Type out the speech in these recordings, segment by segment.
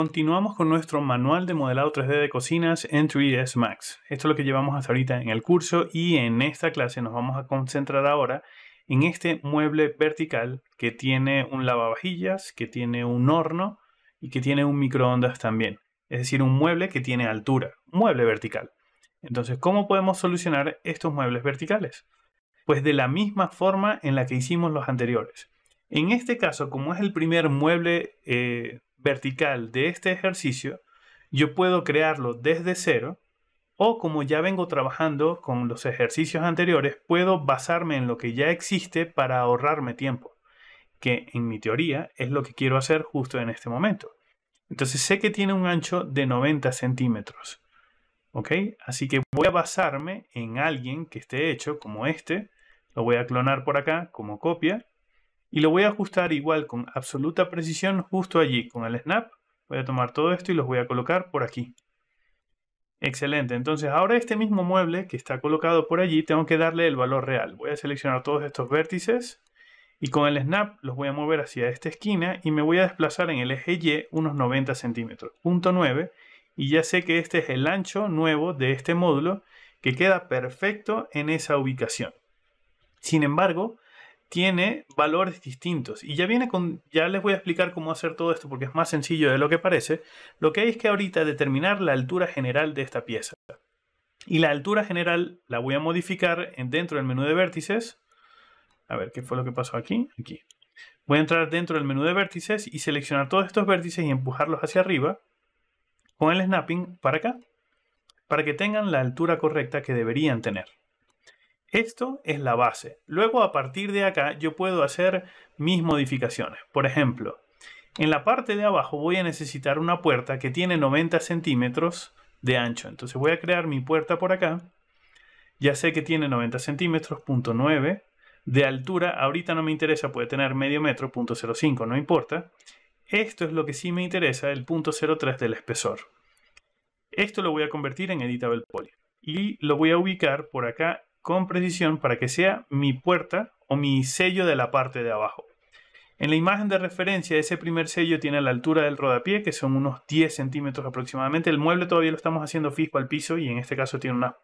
Continuamos con nuestro manual de modelado 3D de cocinas en 3ds Max. Esto es lo que llevamos hasta ahorita en el curso y en esta clase nos vamos a concentrar ahora en este mueble vertical que tiene un lavavajillas, que tiene un horno y que tiene un microondas también. Es decir, un mueble que tiene altura, mueble vertical. Entonces, ¿cómo podemos solucionar estos muebles verticales? Pues de la misma forma en la que hicimos los anteriores. En este caso, como es el primer mueble eh, vertical de este ejercicio, yo puedo crearlo desde cero o como ya vengo trabajando con los ejercicios anteriores, puedo basarme en lo que ya existe para ahorrarme tiempo, que en mi teoría es lo que quiero hacer justo en este momento. Entonces sé que tiene un ancho de 90 centímetros. ¿Ok? Así que voy a basarme en alguien que esté hecho como este. Lo voy a clonar por acá como copia y lo voy a ajustar igual con absoluta precisión justo allí con el snap. Voy a tomar todo esto y los voy a colocar por aquí. Excelente, entonces ahora este mismo mueble que está colocado por allí tengo que darle el valor real. Voy a seleccionar todos estos vértices y con el snap los voy a mover hacia esta esquina y me voy a desplazar en el eje Y unos 90 centímetros, punto 9. Y ya sé que este es el ancho nuevo de este módulo que queda perfecto en esa ubicación. Sin embargo, tiene valores distintos. Y ya viene con, ya les voy a explicar cómo hacer todo esto porque es más sencillo de lo que parece. Lo que hay es que ahorita determinar la altura general de esta pieza. Y la altura general la voy a modificar dentro del menú de vértices. A ver, ¿qué fue lo que pasó aquí? Aquí. Voy a entrar dentro del menú de vértices y seleccionar todos estos vértices y empujarlos hacia arriba con el snapping para acá, para que tengan la altura correcta que deberían tener. Esto es la base. Luego a partir de acá yo puedo hacer mis modificaciones. Por ejemplo, en la parte de abajo voy a necesitar una puerta que tiene 90 centímetros de ancho. Entonces voy a crear mi puerta por acá. Ya sé que tiene 90 centímetros, punto 9. De altura, ahorita no me interesa, puede tener medio metro, punto 05, no importa. Esto es lo que sí me interesa, el punto 03 del espesor. Esto lo voy a convertir en editable poly. Y lo voy a ubicar por acá con precisión para que sea mi puerta o mi sello de la parte de abajo. En la imagen de referencia, ese primer sello tiene la altura del rodapié, que son unos 10 centímetros aproximadamente. El mueble todavía lo estamos haciendo fijo al piso y en este caso tiene unas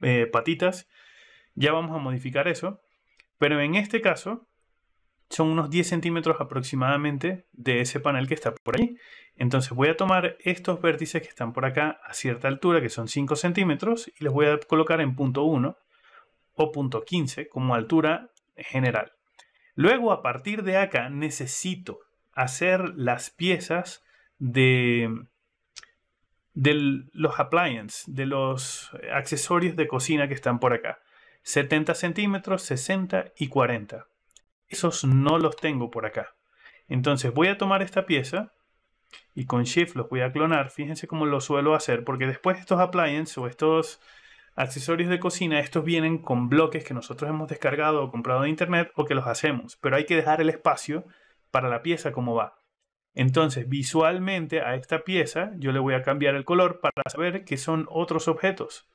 eh, patitas. Ya vamos a modificar eso. Pero en este caso, son unos 10 centímetros aproximadamente de ese panel que está por ahí. Entonces voy a tomar estos vértices que están por acá a cierta altura, que son 5 centímetros, y los voy a colocar en punto 1 o punto 15 como altura general. Luego a partir de acá necesito hacer las piezas de, los appliances, de los accesorios de cocina que están por acá. 70 centímetros, 60 y 40. Esos no los tengo por acá. Entonces voy a tomar esta pieza y con Shift los voy a clonar. Fíjense cómo lo suelo hacer porque después estos appliances o estos accesorios de cocina, estos vienen con bloques que nosotros hemos descargado o comprado de internet o que los hacemos, pero hay que dejar el espacio para la pieza como va. Entonces, visualmente a esta pieza yo le voy a cambiar el color para saber que son otros objetos,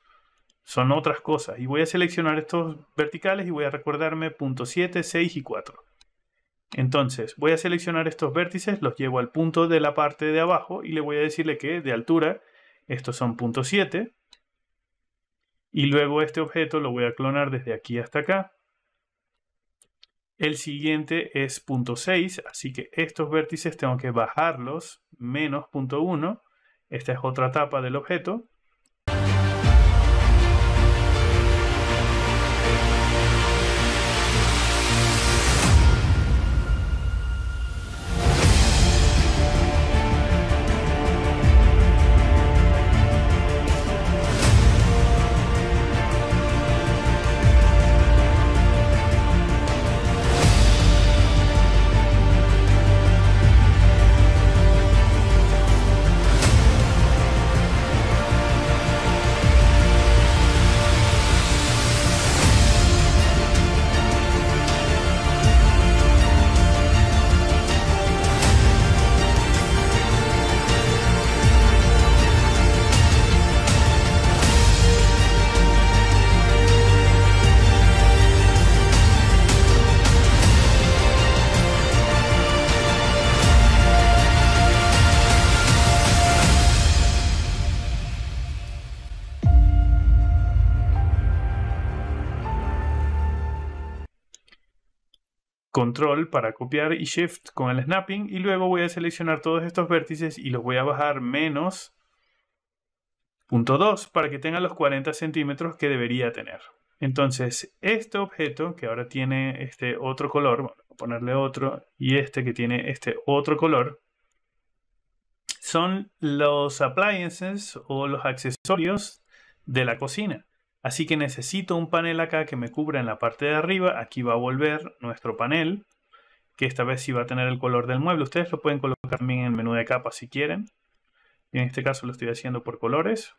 son otras cosas. Y voy a seleccionar estos verticales y voy a recordarme punto 7, 6 y 4. Entonces, voy a seleccionar estos vértices, los llevo al punto de la parte de abajo y le voy a decirle que de altura estos son punto 7, y luego este objeto lo voy a clonar desde aquí hasta acá. El siguiente es 6, así que estos vértices tengo que bajarlos menos punto 1. Esta es otra etapa del objeto. control para copiar y shift con el snapping y luego voy a seleccionar todos estos vértices y los voy a bajar menos .2 para que tenga los 40 centímetros que debería tener. Entonces este objeto que ahora tiene este otro color, a ponerle otro y este que tiene este otro color, son los appliances o los accesorios de la cocina. Así que necesito un panel acá que me cubra en la parte de arriba. Aquí va a volver nuestro panel, que esta vez sí va a tener el color del mueble. Ustedes lo pueden colocar también en el menú de capas si quieren. Y en este caso lo estoy haciendo por colores.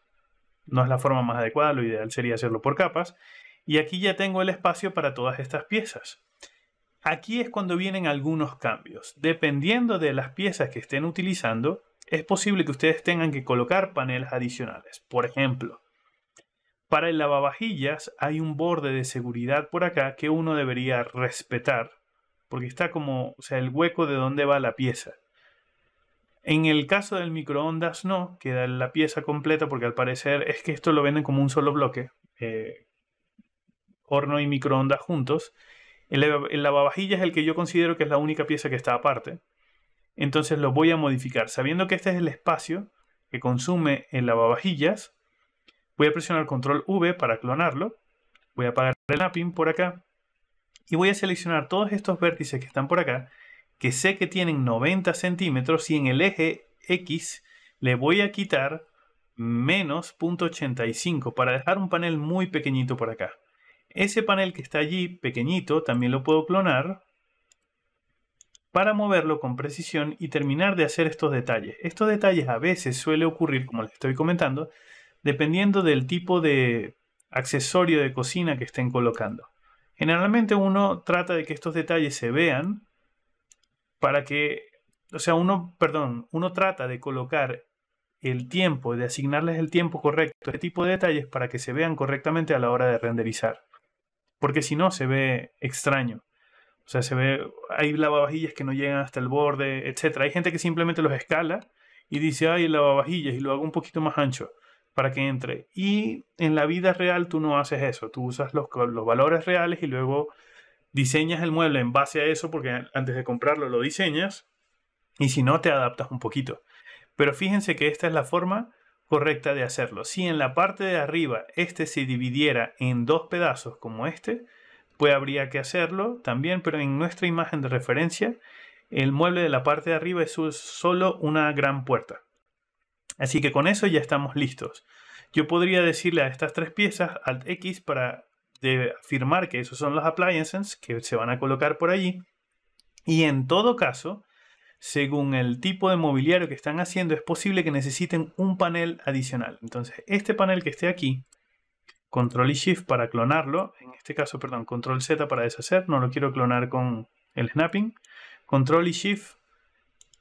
No es la forma más adecuada, lo ideal sería hacerlo por capas. Y aquí ya tengo el espacio para todas estas piezas. Aquí es cuando vienen algunos cambios. Dependiendo de las piezas que estén utilizando, es posible que ustedes tengan que colocar paneles adicionales. Por ejemplo, para el lavavajillas hay un borde de seguridad por acá que uno debería respetar, porque está como, o sea, el hueco de donde va la pieza. En el caso del microondas no, queda la pieza completa porque al parecer es que esto lo venden como un solo bloque, eh, horno y microondas juntos. el lavavajillas es el que yo considero que es la única pieza que está aparte. Entonces lo voy a modificar, sabiendo que este es el espacio que consume el lavavajillas, Voy a presionar control V para clonarlo. Voy a apagar el mapping por acá. Y voy a seleccionar todos estos vértices que están por acá, que sé que tienen 90 centímetros y en el eje X le voy a quitar menos .85 para dejar un panel muy pequeñito por acá. Ese panel que está allí pequeñito también lo puedo clonar para moverlo con precisión y terminar de hacer estos detalles. Estos detalles a veces suele ocurrir, como les estoy comentando, dependiendo del tipo de accesorio de cocina que estén colocando. Generalmente uno trata de que estos detalles se vean para que, o sea, uno, perdón, uno trata de colocar el tiempo, de asignarles el tiempo correcto, este tipo de detalles para que se vean correctamente a la hora de renderizar. Porque si no, se ve extraño. O sea, se ve, hay lavavajillas que no llegan hasta el borde, etc. Hay gente que simplemente los escala y dice, ay, lavavajillas, y lo hago un poquito más ancho para que entre. Y en la vida real tú no haces eso, tú usas los, valores reales y luego diseñas el mueble en base a eso porque antes de comprarlo lo diseñas y si no te adaptas un poquito. Pero fíjense que esta es la forma correcta de hacerlo. Si en la parte de arriba este se dividiera en dos pedazos como este, pues habría que hacerlo también, pero en nuestra imagen de referencia, el mueble de la parte de arriba es solo una gran puerta. Así que con eso ya estamos listos. Yo podría decirle a estas tres piezas Alt X para afirmar que esos son los appliances que se van a colocar por allí. Y en todo caso, según el tipo de mobiliario que están haciendo, es posible que necesiten un panel adicional. Entonces, este panel que esté aquí, control y shift para clonarlo, en este caso, perdón, control Z para deshacer, no lo quiero clonar con el snapping, control y shift,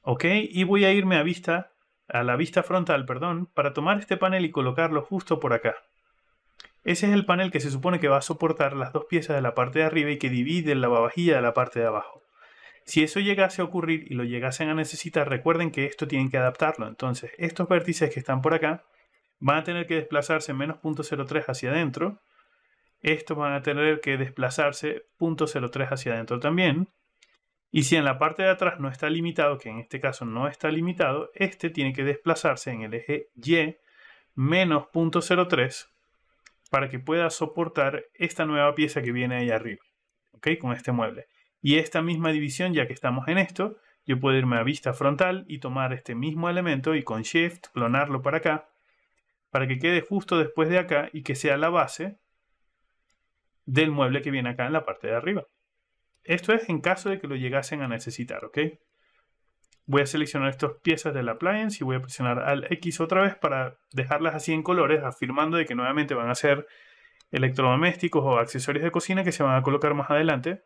ok, y voy a irme a vista a la vista frontal, perdón, para tomar este panel y colocarlo justo por acá. Ese es el panel que se supone que va a soportar las dos piezas de la parte de arriba y que divide la lavavajilla de la parte de abajo. Si eso llegase a ocurrir y lo llegasen a necesitar, recuerden que esto tienen que adaptarlo. Entonces, estos vértices que están por acá van a tener que desplazarse menos 0.03 hacia adentro. Estos van a tener que desplazarse 0.03 hacia adentro también. Y si en la parte de atrás no está limitado, que en este caso no está limitado, este tiene que desplazarse en el eje Y menos 0.03 para que pueda soportar esta nueva pieza que viene ahí arriba, ¿ok? Con este mueble. Y esta misma división, ya que estamos en esto, yo puedo irme a vista frontal y tomar este mismo elemento y con Shift clonarlo para acá, para que quede justo después de acá y que sea la base del mueble que viene acá en la parte de arriba. Esto es en caso de que lo llegasen a necesitar, ¿ok? Voy a seleccionar estas piezas del appliance y voy a presionar al X otra vez para dejarlas así en colores, afirmando de que nuevamente van a ser electrodomésticos o accesorios de cocina que se van a colocar más adelante,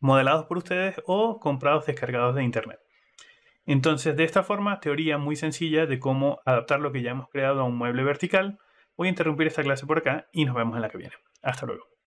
modelados por ustedes o comprados descargados de internet. Entonces, de esta forma, teoría muy sencilla de cómo adaptar lo que ya hemos creado a un mueble vertical. Voy a interrumpir esta clase por acá y nos vemos en la que viene. Hasta luego.